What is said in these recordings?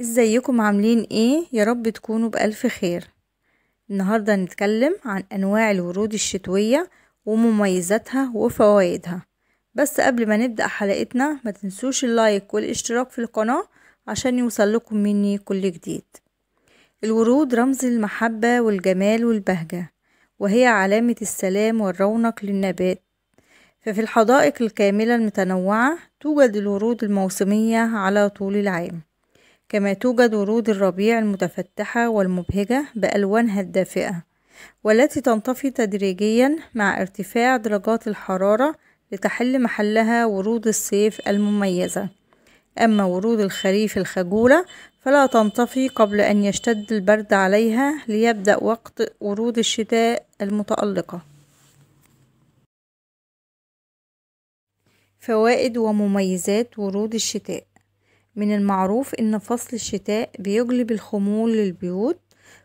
ازيكم عاملين ايه يا رب تكونوا بألف خير النهاردة هنتكلم عن أنواع الورود الشتوية ومميزاتها وفوائدها بس قبل ما نبدأ حلقتنا ما تنسوش اللايك والاشتراك في القناة عشان يوصلكم مني كل جديد الورود رمز المحبة والجمال والبهجة وهي علامة السلام والرونق للنبات ففي الحدائق الكاملة المتنوعة توجد الورود الموسمية على طول العام كما توجد ورود الربيع المتفتحة والمبهجة بألوانها الدافئة والتي تنطفي تدريجيا مع ارتفاع درجات الحرارة لتحل محلها ورود الصيف المميزة أما ورود الخريف الخجولة فلا تنطفي قبل أن يشتد البرد عليها ليبدأ وقت ورود الشتاء المتألقة فوائد ومميزات ورود الشتاء من المعروف أن فصل الشتاء بيجلب الخمول للبيوت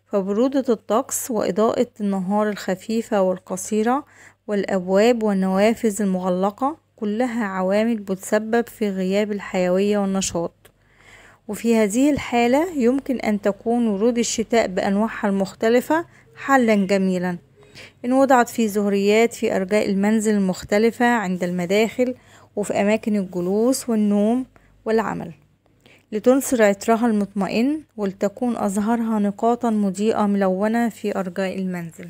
فبرودة الطقس وإضاءة النهار الخفيفة والقصيرة والأبواب والنوافذ المغلقة كلها عوامل بتسبب في غياب الحيوية والنشاط وفي هذه الحالة يمكن أن تكون ورود الشتاء بأنواعها المختلفة حلا جميلا إن وضعت في زهريات في أرجاء المنزل المختلفة عند المداخل وفي أماكن الجلوس والنوم والعمل لتنصر عطرها المطمئن ولتكون أزهارها نقاطا مضيئة ملونة في أرجاء المنزل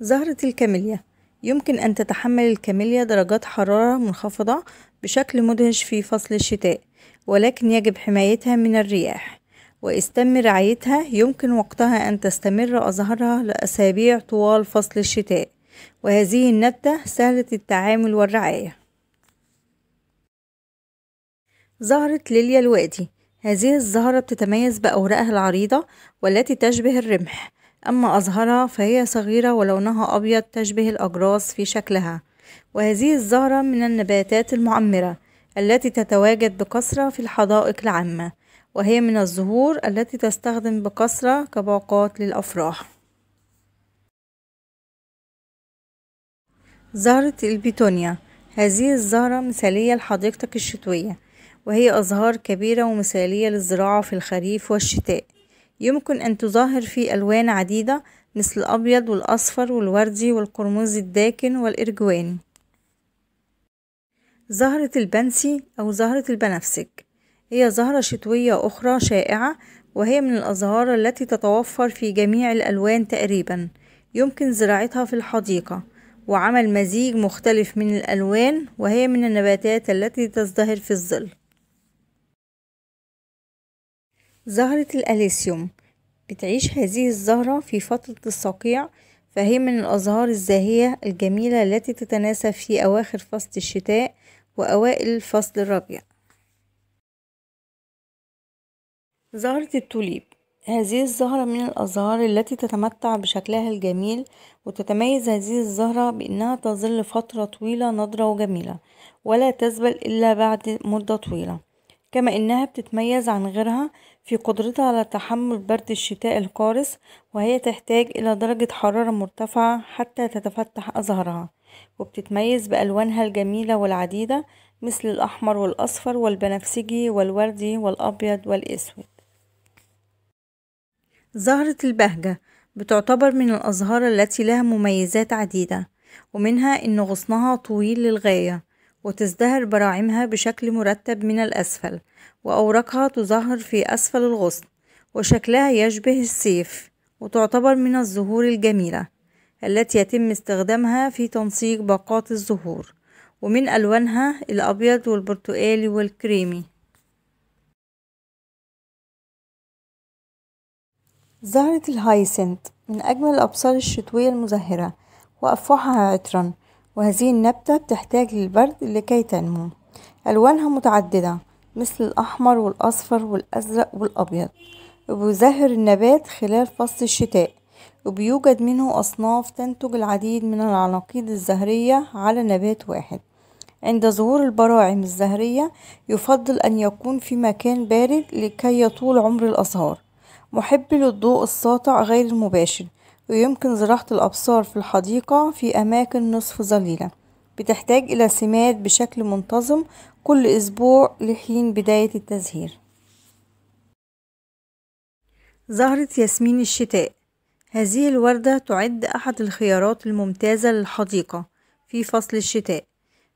زهرة الكاميليا يمكن أن تتحمل الكاميليا درجات حرارة منخفضة بشكل مدهش في فصل الشتاء ولكن يجب حمايتها من الرياح واستم رعايتها يمكن وقتها أن تستمر أزهارها لأسابيع طوال فصل الشتاء وهذه النبتة سهلة التعامل والرعاية زهرة ليليا الوادي هذه الزهرة بتتميز بأوراقها العريضة والتي تشبه الرمح أما أزهرها فهي صغيرة ولونها أبيض تشبه الأجراس في شكلها وهذه الزهرة من النباتات المعمرة التي تتواجد بكثرة في الحدائق العامة وهي من الزهور التي تستخدم بكثرة كباقات للأفراح زهرة البيتونيا هذه الزهرة مثالية لحديقتك الشتوية وهي أزهار كبيرة ومثالية للزراعة في الخريف والشتاء يمكن أن تظاهر في ألوان عديدة مثل الأبيض والأصفر والوردي والقرمز الداكن والإرجواني زهرة البنسي أو زهرة البنفسج هي زهرة شتوية أخرى شائعة وهي من الأزهار التي تتوفر في جميع الألوان تقريبا يمكن زراعتها في الحديقة وعمل مزيج مختلف من الألوان وهي من النباتات التي تزدهر في الظل زهرة الأليسيوم بتعيش هذه الزهرة في فترة الصقيع فهي من الأزهار الزاهية الجميلة التي تتناسب في أواخر فصل الشتاء وأوائل فصل الربيع زهرة التوليب هذه الزهرة من الأزهار التي تتمتع بشكلها الجميل وتتميز هذه الزهرة بأنها تظل فترة طويلة نضرة وجميلة ولا تزبل إلا بعد مدة طويلة كما إنها بتتميز عن غيرها في قدرتها على تحمل برد الشتاء القارس وهي تحتاج إلى درجة حرارة مرتفعة حتى تتفتح أزهارها وبتتميز بألوانها الجميلة والعديدة مثل الأحمر والأصفر والبنفسجي والوردي والأبيض والأسود زهرة البهجة بتعتبر من الأزهار التي لها مميزات عديدة ومنها إن غصنها طويل للغاية وتزدهر براعمها بشكل مرتب من الأسفل وأوراقها تظهر في أسفل الغصن وشكلها يشبه السيف وتعتبر من الزهور الجميلة التي يتم استخدامها في تنسيق باقات الزهور ومن ألوانها الأبيض والبرتقالي والكريمي زهرة الهايسنت من أجمل الأبصار الشتوية المزهرة وأفواحها عطرًا وهذه النبتة بتحتاج للبرد لكي تنمو ألوانها متعددة مثل الأحمر والأصفر والأزرق والأبيض وبيزهر النبات خلال فصل الشتاء وبيوجد منه أصناف تنتج العديد من العناقيد الزهرية على نبات واحد عند ظهور البراعم الزهرية يفضل أن يكون في مكان بارد لكي يطول عمر الأزهار محب للضوء الساطع غير المباشر ويمكن زراعة الأبصار في الحديقة في أماكن نصف ظليلة بتحتاج إلى سماد بشكل منتظم كل أسبوع لحين بداية التزهير زهرة ياسمين الشتاء هذه الوردة تعد أحد الخيارات الممتازة للحديقة في فصل الشتاء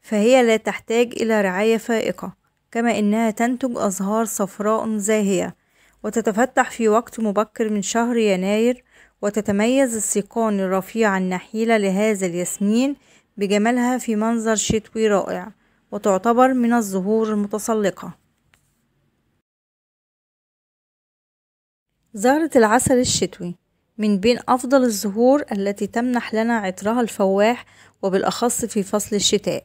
فهي لا تحتاج إلى رعاية فائقة كما إنها تنتج أزهار صفراء زاهية وتتفتح في وقت مبكر من شهر يناير وتتميز السيقان الرفيعة النحيلة لهذا الياسمين بجمالها في منظر شتوي رائع وتعتبر من الزهور المتسلقة زهرة العسل الشتوي من بين أفضل الزهور التي تمنح لنا عطرها الفواح وبالأخص في فصل الشتاء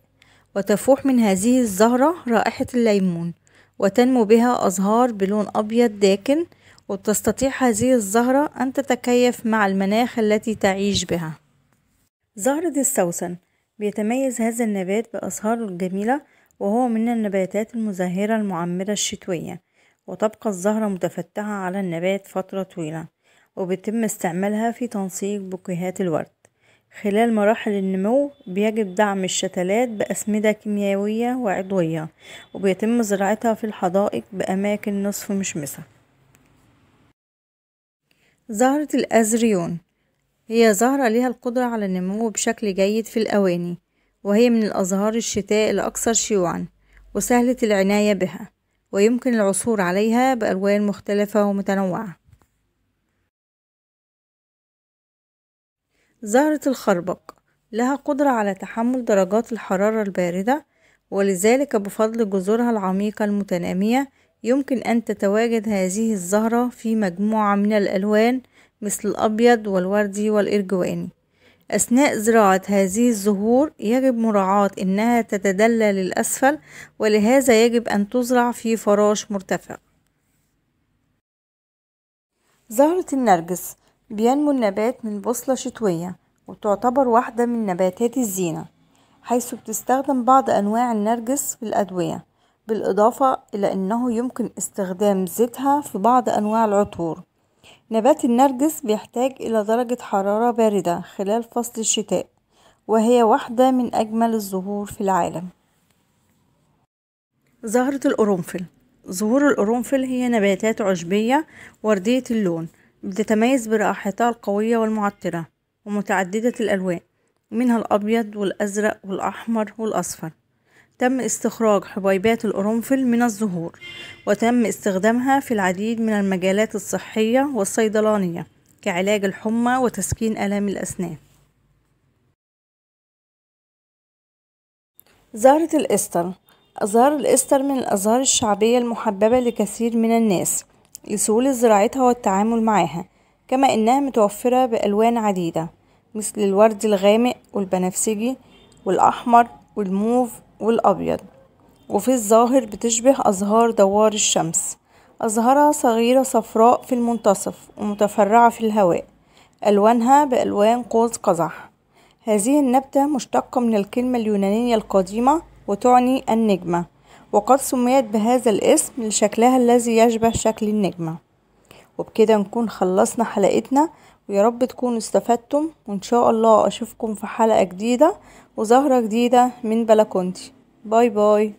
وتفوح من هذه الزهرة رائحة الليمون وتنمو بها أزهار بلون أبيض داكن وتستطيع هذه الزهرة أن تتكيف مع المناخ التي تعيش بها زهرة السوسن بيتميز هذا النبات بأزهاره الجميلة وهو من النباتات المزهرة المعمرة الشتوية وتبقى الزهرة متفتحة على النبات فترة طويلة وبيتم استعمالها في تنسيق بوكيهات الورد خلال مراحل النمو بيجب دعم الشتلات بأسمدة كيميائية وعضوية وبيتم زراعتها في الحدائق بأماكن نصف مشمسة زهرة الأزريون هي زهرة لها القدرة على النمو بشكل جيد في الأواني وهي من الأزهار الشتاء الأكثر شيوعا وسهلة العناية بها ويمكن العثور عليها بألوان مختلفة ومتنوعة زهرة الخربق لها قدرة على تحمل درجات الحرارة الباردة ولذلك بفضل جذورها العميقة المتنامية يمكن أن تتواجد هذه الزهرة في مجموعة من الألوان مثل الأبيض والوردي والإرجواني أثناء زراعة هذه الزهور يجب مراعاة أنها تتدلى للأسفل ولهذا يجب أن تزرع في فراش مرتفع زهرة النرجس بينمو النبات من بوصلة شتوية وتعتبر واحدة من نباتات الزينة حيث بتستخدم بعض أنواع النرجس في الأدوية بالإضافة إلى أنه يمكن استخدام زيتها في بعض أنواع العطور نبات النرجس بيحتاج إلى درجة حرارة باردة خلال فصل الشتاء وهي واحدة من أجمل الزهور في العالم زهرة القرنفل زهور القرنفل هي نباتات عشبية وردية اللون بتتميز برائحتها القوية والمعطرة ومتعددة الألوان منها الأبيض والأزرق والأحمر والأصفر تم استخراج حبيبات القرنفل من الزهور وتم استخدامها في العديد من المجالات الصحية والصيدلانية كعلاج الحمى وتسكين آلام الأسنان زهرة الإستر أزهار الإستر من الأزهار الشعبية المحببة لكثير من الناس لسهولة زراعتها والتعامل معها كما إنها متوفرة بألوان عديدة مثل الورد الغامق والبنفسجي والأحمر والموف والأبيض وفي الظاهر بتشبه أزهار دوار الشمس أزهارها صغيرة صفراء في المنتصف ومتفرعة في الهواء ألوانها بألوان قوس قزح هذه النبتة مشتقة من الكلمة اليونانية القديمة وتعني النجمة وقد سميت بهذا الاسم لشكلها الذي يشبه شكل النجمة وبكده نكون خلصنا حلقتنا ويا رب تكونوا استفدتم وإن شاء الله أشوفكم في حلقة جديدة وزهرة جديدة من بلكونتي باي باي